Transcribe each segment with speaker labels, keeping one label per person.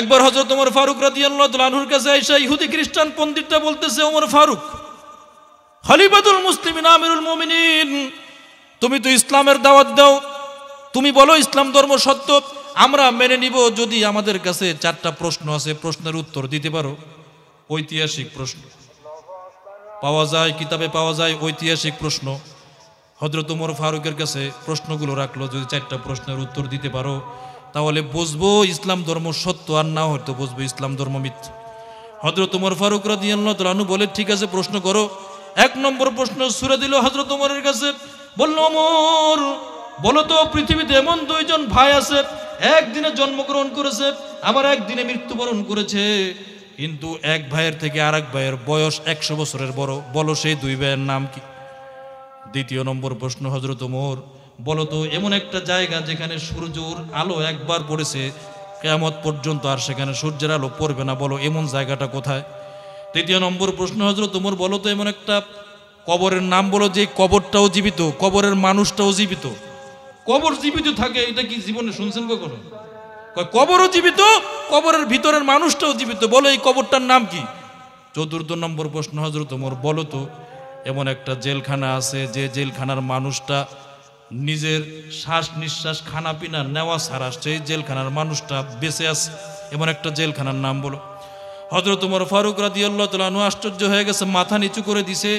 Speaker 1: একবার হজরত ওমর ফারুক রাজিয়াল্লাহুর কাছে এসে ইহুদি খ্রিস্টান পন্ডিতটা বলতেছে ওমর ফারুক খলিফাতুল মুসলিমিন আমিরুল মুমিনিন তুমি তো ইসলামের দাওয়াত দাও তুমি বলো ইসলাম ধর্ম সত্য আমরা মেনে নিব যদি আমাদের কাছে চারটা প্রশ্ন আছে প্রশ্নের উত্তর দিতে পারো ঐতিহাসিক প্রশ্ন পাওয়া যায় কিতাবে পাওয়া যায় ঐতিহাসিক প্রশ্ন হজরত ওমর ফারুকের কাছে প্রশ্নগুলো রাখলো যদি চারটা প্রশ্নের উত্তর দিতে পারো তাহলে বুঝবো ইসলাম ধর্ম সত্য আর না হয়তো বুঝবো ইসলাম ধর্ম মিথ্যা হজরত উমর ফারুক রাদিয়াল্লাহু বলে ঠিক আছে প্রশ্ন করো এক নম্বর প্রশ্ন সুরে দিল হজরত উমরের কাছে বলল মোর বলো তো পৃথিবীতে এমন দুইজন ভাই আছে একদিনে জন্মগ্রহণ করেছে আবার একদিনে মৃত্যুবরণ করেছে কিন্তু এক ভাইয়ের থেকে আর এক ভাইয়ের বয়স একশো বছরের বড় বলো সেই দুই ভাইয়ের নাম কি দ্বিতীয় নম্বর প্রশ্ন হজরত ওমর বলতো এমন একটা জায়গা যেখানে সূর্যর আলো একবার পড়েছে কেয়ামত পর্যন্ত আর সেখানে সূর্যের আলো পড়বে না বলো এমন জায়গাটা কোথায় তৃতীয় নম্বর প্রশ্ন হজরত তোমার বলো তো এমন একটা কবরের নাম বলো যে কবরটাও জীবিত কবরের মানুষটাও জীবিত কবর জীবিত থাকে এটা কি জীবনে শুনছেন কখনো কবরও জীবিত কবরের ভিতরের মানুষটাও জীবিত বলো এই কবরটার নাম কি চতুর্থ নম্বর প্রশ্ন হজরত তোমার বলো তো এমন একটা জেলখানা আছে যে জেলখানার মানুষটা নিজের শ্বাস নিঃশ্বাস খানা পিনা নেওয়া ছাড়া সেই জেলখানার মানুষটা বেঁচে আছে এমন একটা জেলখানার নাম বলো হজরত তোমার ফারুক রাদি আল্লাহ নু আশ্চর্য হয়ে গেছে মাথা নিচু করে দিছে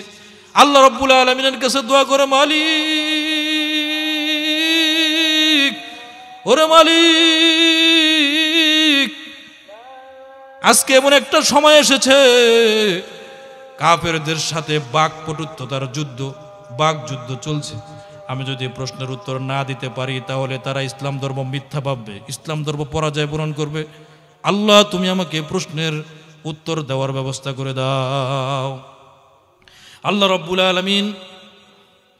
Speaker 1: আল্লাহ রব্বুল আলমিনের কাছে দোয়া করে মালিক ওরে মালিক আজকে এমন একটা সময় এসেছে কাপেরদের সাথে বাঘ তার যুদ্ধ বাঘ যুদ্ধ চলছে আমি যদি প্রশ্নের উত্তর না দিতে পারি তাহলে তারা ইসলাম ধর্ম মিথ্যা ভাববে ইসলাম ধর্ম পরাজয় পূরণ করবে আল্লাহ তুমি আমাকে প্রশ্নের উত্তর দেওয়ার ব্যবস্থা করে দাও আল্লাহ রব্বুল আলমিন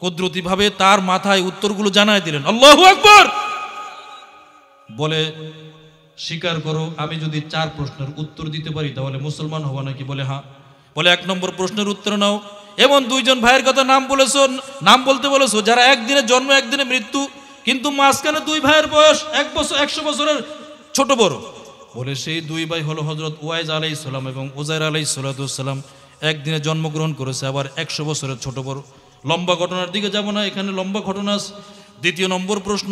Speaker 1: কুদরতিভাবে তার মাথায় উত্তরগুলো জানাই দিলেন আল্লাহ আকবর বলে স্বীকার করো আমি যদি চার প্রশ্নের উত্তর দিতে পারি তাহলে মুসলমান হবো নাকি বলে হ্যাঁ বলে এক নম্বর প্রশ্নের উত্তর নাও এমন দুইজন ভাইয়ের কথা নাম বলেছো নাম বলতে বলেছো যারা একদিনে জন্ম একদিনে মৃত্যু কিন্তু মাঝখানে দুই ভাইয়ের বয়স এক বছর একশো বছরের ছোট বড় বলে সেই দুই ভাই হলো হজরত ওয়াইজ আলাই সাল্লাম এবং ওজাইর আলাই সালাতাম একদিনে জন্মগ্রহণ করেছে আবার একশো বছরের ছোট বড় লম্বা ঘটনার দিকে যাব না এখানে লম্বা ঘটনা দ্বিতীয় নম্বর প্রশ্ন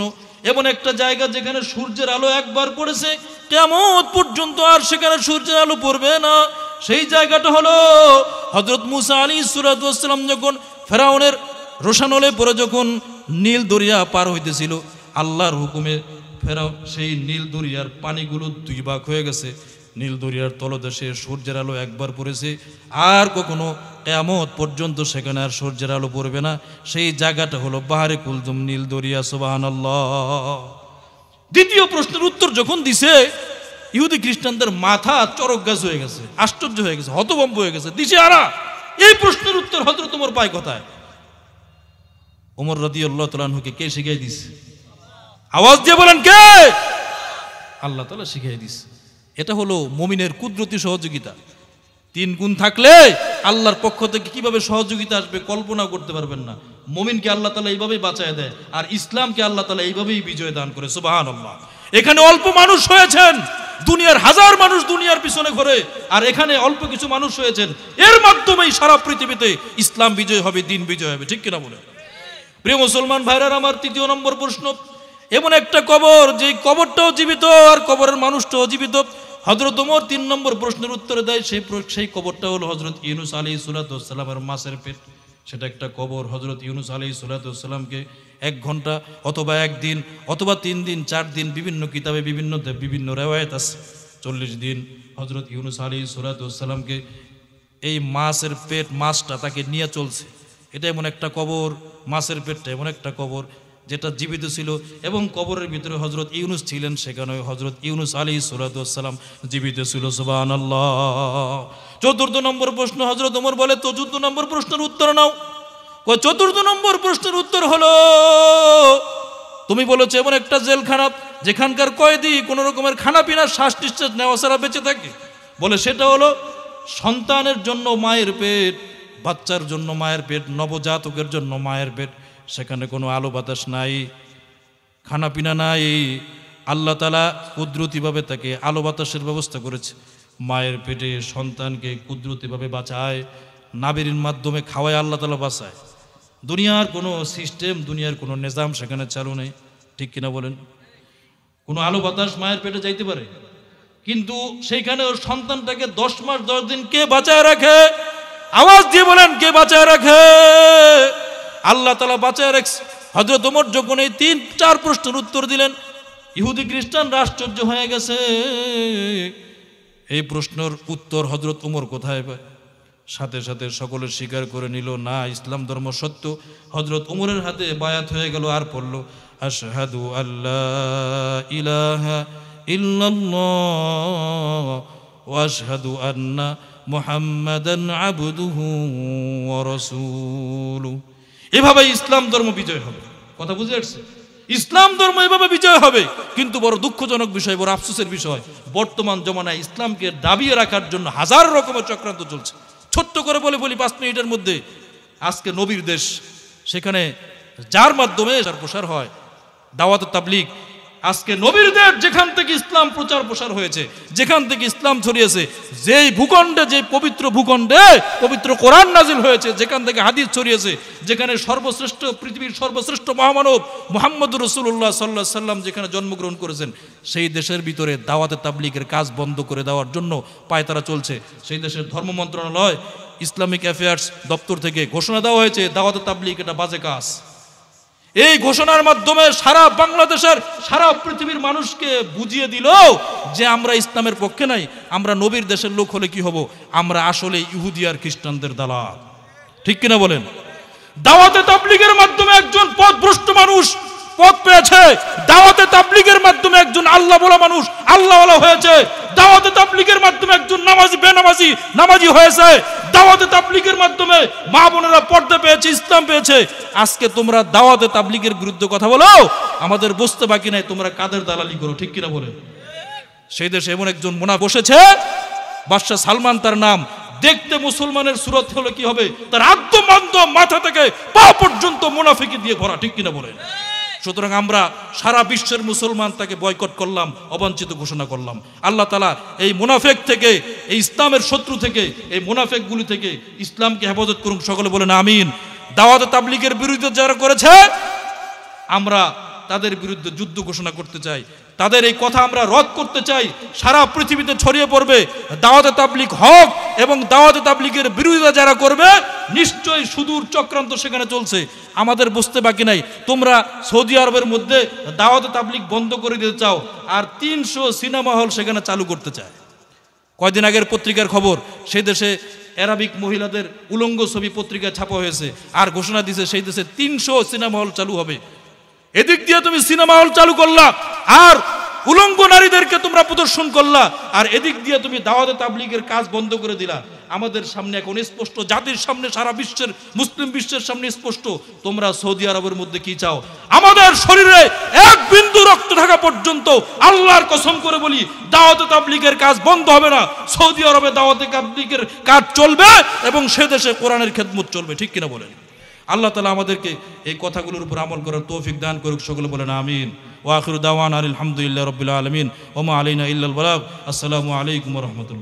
Speaker 1: এমন একটা জায়গা যেখানে সূর্যের আলো একবার পড়েছে কেমন পর্যন্ত আর সেখানে সূর্যের আলো পড়বে না সেই জায়গাটা হলো হজরত মুসা আলী সুরাতাম যখন ফেরাউনের রোশানলে পরে যখন নীল দরিয়া পার হইতেছিল আল্লাহর হুকুমে ফেরাও সেই নীল দরিয়ার পানিগুলো দুই ভাগ হয়ে গেছে নীল দরিয়ার তলদেশে সূর্যের আলো একবার পড়েছে আর কখনো এমত পর্যন্ত সেখানে আর সূর্যের আলো পড়বে না সেই জায়গাটা হলো বাহারে কুলদুম নীল দরিয়া সোবাহান দ্বিতীয় প্রশ্নের উত্তর যখন দিছে ইহুদি খ্রিস্টানদের মাথা চরক গাছ হয়ে গেছে আশ্চর্য হয়ে গেছে হতভম্ব হয়ে গেছে দিশে আরা এই প্রশ্নের উত্তর হজরত তোমার পায় কথায় ওমর রদি আল্লাহ তালাহুকে কে শিখিয়ে দিছে আওয়াজ দিয়ে বলেন কে আল্লাহ তালা শিখিয়ে দিছে এটা হলো মমিনের কুদরতি সহযোগিতা তিন গুণ থাকলে আল্লাহর পক্ষ থেকে কিভাবে সহযোগিতা আসবে কল্পনা করতে পারবেন না মমিনকে আল্লাহ তালা এইভাবেই বাঁচাই দেয় আর ইসলামকে আল্লাহ তালা এইভাবেই বিজয় দান করে সুবাহ এখানে অল্প মানুষ হয়েছেন দুনিয়ার হাজার মানুষ দুনিয়ার পিছনে ঘরে আর এখানে অল্প কিছু মানুষ হয়েছেন এর মাধ্যমেই সারা পৃথিবীতে ইসলাম বিজয় হবে দিন বিজয় হবে ঠিক কিনা বলে প্রিয় মুসলমান ভাইরার আমার তৃতীয় নম্বর প্রশ্ন এমন একটা কবর যে কবরটাও জীবিত আর কবরের মানুষটাও জীবিত হজরত ওমর তিন নম্বর প্রশ্নের উত্তরে দেয় সেই সেই কবরটা হলো হজরত ইউনুস আলী সুলাতামের মাসের পেট সেটা একটা কবর হজরত ইউনুস আলী সাল্লাতামকে এক ঘন্টা অথবা একদিন অথবা তিন দিন চার দিন বিভিন্ন কিতাবে বিভিন্ন বিভিন্ন রেওয়ায়ত আছে চল্লিশ দিন হজরত ইউনুস আলী সাল্লাতামকে এই মাছের পেট মাছটা তাকে নিয়ে চলছে এটা এমন একটা কবর মাছের পেটটা এমন একটা কবর যেটা জীবিত ছিল এবং কবরের ভিতরে হজরত ইউনুস ছিলেন সেখানে হজরত ইউনুস আলী সুরাতাম জীবিত ছিল সুবান চতুর্থ নম্বর প্রশ্ন হজরত ওমর বলে চতুর্থ নম্বর প্রশ্নের উত্তর নাও চতুর্থ নম্বর প্রশ্নের উত্তর হলো তুমি বলেছো এমন একটা জেল খারাপ যেখানকার কয়েদি কোনো রকমের খানা পিনার শ্বাস নিঃশ্বাস নেওয়া ছাড়া বেঁচে থাকে বলে সেটা হলো সন্তানের জন্য মায়ের পেট বাচ্চার জন্য মায়ের পেট নবজাতকের জন্য মায়ের পেট সেখানে কোনো আলো বাতাস নাই খানাপিনা নাই আল্লাহ তালা কুদরতিভাবে তাকে আলো বাতাসের ব্যবস্থা করেছে মায়ের পেটে সন্তানকে কুদরতিভাবে বাঁচায় নাবির মাধ্যমে খাওয়ায় আল্লাহ তালা বাঁচায় দুনিয়ার কোনো সিস্টেম দুনিয়ার কোনো নিজাম সেখানে চালু নেই ঠিক কিনা বলেন কোনো আলো বাতাস মায়ের পেটে যাইতে পারে কিন্তু সেইখানে ওর সন্তানটাকে দশ মাস দশ দিন কে বাঁচায় রাখে আওয়াজ দিয়ে বলেন কে বাঁচায় রাখে আল্লাহ তালা বাঁচায় রাখছে হজরত ওমর যখন এই তিন চার প্রশ্নের উত্তর দিলেন ইহুদি খ্রিস্টান রাষ্ট্রজ্য হয়ে গেছে এই প্রশ্নের উত্তর হজরত উমর কোথায় পায় সাথে সাথে সকলে স্বীকার করে নিল না ইসলাম ধর্ম সত্য হজরত উমরের হাতে বায়াত হয়ে গেল আর পড়ল আশহাদু আল্লাহ ইলাহা ওয়াশহাদু আন্না মোহাম্মদ আবদুহু ওয়া এভাবে ইসলাম ধর্ম বিজয় হবে কথা বুঝে যাচ্ছে ইসলাম ধর্ম এভাবে বিজয় হবে কিন্তু বড় দুঃখজনক বিষয় বড় আফসোসের বিষয় বর্তমান জমানায় ইসলামকে দাবিয়ে রাখার জন্য হাজার রকমের চক্রান্ত চলছে ছোট্ট করে বলে বলি পাঁচ মিনিটের মধ্যে আজকে নবীর দেশ সেখানে যার মাধ্যমে যার প্রসার হয় দাওয়াত তাবলিগ আজকে নবীরদের যেখান থেকে ইসলাম প্রচার প্রসার হয়েছে যেখান থেকে ইসলাম ছড়িয়েছে যেই ভূখণ্ডে যে পবিত্র ভূখণ্ডে পবিত্র কোরআন নাজিল হয়েছে যেখান থেকে হাদিস ছড়িয়েছে যেখানে সর্বশ্রেষ্ঠ পৃথিবীর সর্বশ্রেষ্ঠ মহামানব মোহাম্মদ রসুল্লাহ সাল্লাহ সাল্লাম যেখানে জন্মগ্রহণ করেছেন সেই দেশের ভিতরে দাওয়াতে তাবলিগের কাজ বন্ধ করে দেওয়ার জন্য পায় তারা চলছে সেই দেশের ধর্ম মন্ত্রণালয় ইসলামিক অ্যাফেয়ার্স দপ্তর থেকে ঘোষণা দেওয়া হয়েছে দাওয়াতে তাবলিক এটা বাজে কাজ এই ঘোষণার মাধ্যমে সারা বাংলাদেশের সারা পৃথিবীর মানুষকে বুঝিয়ে দিল যে আমরা ইসলামের পক্ষে নাই আমরা নবীর দেশের লোক হলে কি হব আমরা আসলে ইহুদি আর খ্রিস্টানদের দালাল ঠিক কিনা বলেন দাওয়াতে তাবলিগের মাধ্যমে একজন পথভ্রষ্ট মানুষ পথ পেয়েছে দাওয়াতে তাবলিগের মাধ্যমে একজন আল্লাহ বলা মানুষ আল্লাহ বলা হয়েছে দাওয়াতে তাবলিগের মাধ্যমে একজন নামাজি বেনামাজি নামাজি হয়েছে দাওয়াতে তাবলিগের মাধ্যমে মা বোনেরা পর্দা পেয়েছে ইসলাম পেয়েছে আজকে তোমরা দাওয়াতে তাবলিগের বিরুদ্ধে কথা বলো আমাদের বুঝতে বাকি নাই তোমরা কাদের দালালি করো ঠিক কিনা বলে সেই দেশে এমন একজন মোনা বসেছে বাদশাহ সালমান তার নাম দেখতে মুসলমানের সুরত হলে কি হবে তার আত্মমান্ত মাথা থেকে পা পর্যন্ত দিয়ে ভরা ঠিক কিনা বলেন সুতরাং আমরা সারা বিশ্বের মুসলমান তাকে বয়কট করলাম অবাঞ্ছিত ঘোষণা করলাম আল্লাহ তালা এই মুনাফেক থেকে এই ইসলামের শত্রু থেকে এই মুনাফেকগুলি থেকে ইসলামকে হেফাজত করুন সকলে বলেন আমিন দাওয়াত তাবলিগের বিরুদ্ধে যারা করেছে আমরা তাদের বিরুদ্ধে যুদ্ধ ঘোষণা করতে চাই তাদের এই কথা আমরা রদ করতে চাই সারা পৃথিবীতে ছড়িয়ে পড়বে দাওয়াতে তাবলিক হক এবং দাওয়াতে তাবলিকের বিরোধিতা যারা করবে নিশ্চয়ই সুদূর চক্রান্ত সেখানে চলছে আমাদের বুঝতে বাকি নাই তোমরা সৌদি আরবের মধ্যে দাওয়াতে তাবলিক বন্ধ করে দিতে চাও আর তিনশো সিনেমা হল সেখানে চালু করতে চায় কয়দিন আগের পত্রিকার খবর সে দেশে অ্যারাবিক মহিলাদের উলঙ্গ ছবি পত্রিকায় ছাপা হয়েছে আর ঘোষণা দিছে সেই দেশে তিনশো সিনেমা হল চালু হবে এদিক দিয়ে তুমি সিনেমা হল চালু করলা আর উলঙ্গ নারীদেরকে তোমরা প্রদর্শন করলা আর এদিক দিয়ে তুমি দাওয়াতে তাবলিগের কাজ বন্ধ করে দিলা আমাদের সামনে এখন স্পষ্ট জাতির সামনে সারা বিশ্বের মুসলিম বিশ্বের সামনে স্পষ্ট তোমরা সৌদি আরবের মধ্যে কি চাও আমাদের শরীরে এক বিন্দু রক্ত থাকা পর্যন্ত আল্লাহর কসম করে বলি দাওয়াতে তাবলিগের কাজ বন্ধ হবে না সৌদি আরবে দাওয়াতে তাবলিগের কাজ চলবে এবং সে দেশে কোরআনের খেদমত চলবে ঠিক কিনা বলেন আল্লাহ তালা আমাদেরকে এই কথাগুলোর উপর আমল করার তৌফিক দান করুক সকলে বলেন আমিন ওয়াখির দাওয়ান আলহামদুলিল্লাহ রবিল্লা আলমিন ওমা আলিনা ইল্লাল বালাক আসসালামু আলাইকুম রহমতুল্লাহ